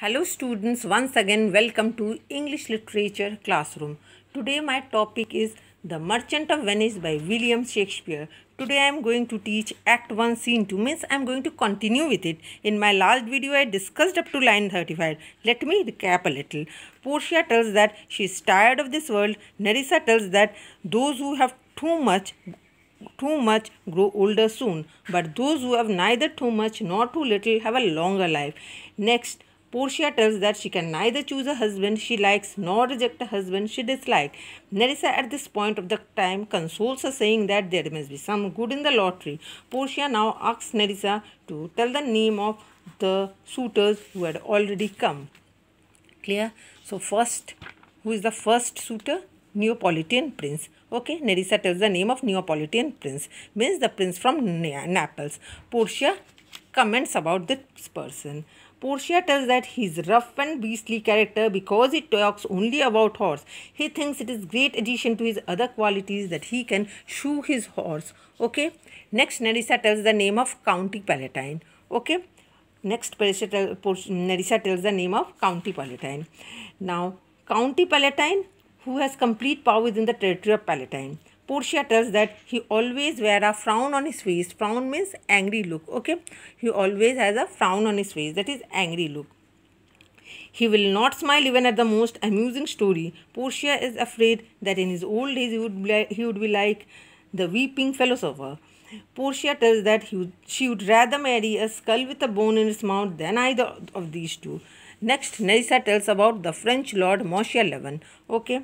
Hello students, once again welcome to English Literature Classroom. Today my topic is The Merchant of Venice by William Shakespeare. Today I am going to teach Act 1 Scene 2 means I am going to continue with it. In my last video I discussed up to line 35. Let me recap a little. Portia tells that she is tired of this world. Nerissa tells that those who have too much too much grow older soon but those who have neither too much nor too little have a longer life next Portia tells that she can neither choose a husband she likes nor reject a husband she dislikes. Nerissa at this point of the time consoles her saying that there must be some good in the lottery. Portia now asks Nerissa to tell the name of the suitors who had already come. Clear? So first, who is the first suitor? Neapolitan prince. Okay, Nerissa tells the name of Neapolitan prince. Means the prince from Naples. Portia comments about this person. Portia tells that he's rough and beastly character because he talks only about horse. He thinks it is great addition to his other qualities that he can shoe his horse. Okay. Next, Nerissa tells the name of County Palatine. Okay. Next, Nerissa tells the name of County Palatine. Now, County Palatine, who has complete power within the territory of Palatine. Portia tells that he always wear a frown on his face. Frown means angry look. Okay. He always has a frown on his face. That is angry look. He will not smile even at the most amusing story. Portia is afraid that in his old age he would be like, he would be like the weeping philosopher. Portia tells that he would, she would rather marry a skull with a bone in its mouth than either of these two. Next, Nerissa tells about the French lord Moshe Levin. Okay,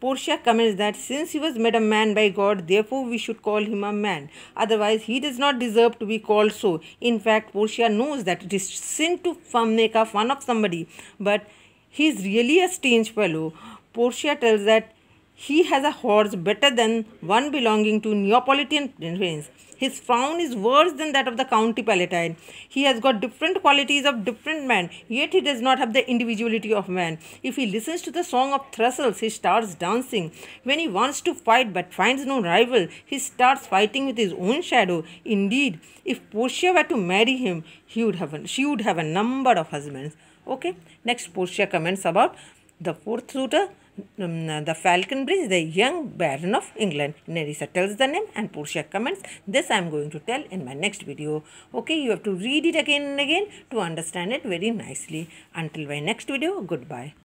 Portia comments that since he was made a man by God, therefore we should call him a man. Otherwise, he does not deserve to be called so. In fact, Portia knows that it is sin to make a fun of somebody, but he is really a strange fellow. Portia tells that he has a horse better than one belonging to Neapolitan prince. His frown is worse than that of the county palatine. He has got different qualities of different men, yet he does not have the individuality of man. If he listens to the song of thistles, he starts dancing. When he wants to fight but finds no rival, he starts fighting with his own shadow. Indeed, if Portia were to marry him, he would have a, she would have a number of husbands. Okay, next Portia comments about the fourth suitor. Um, uh, the Falcon Bridge, the young Baron of England. Nerissa tells the name and Portia comments, this I am going to tell in my next video. Okay, you have to read it again and again to understand it very nicely. Until my next video, goodbye.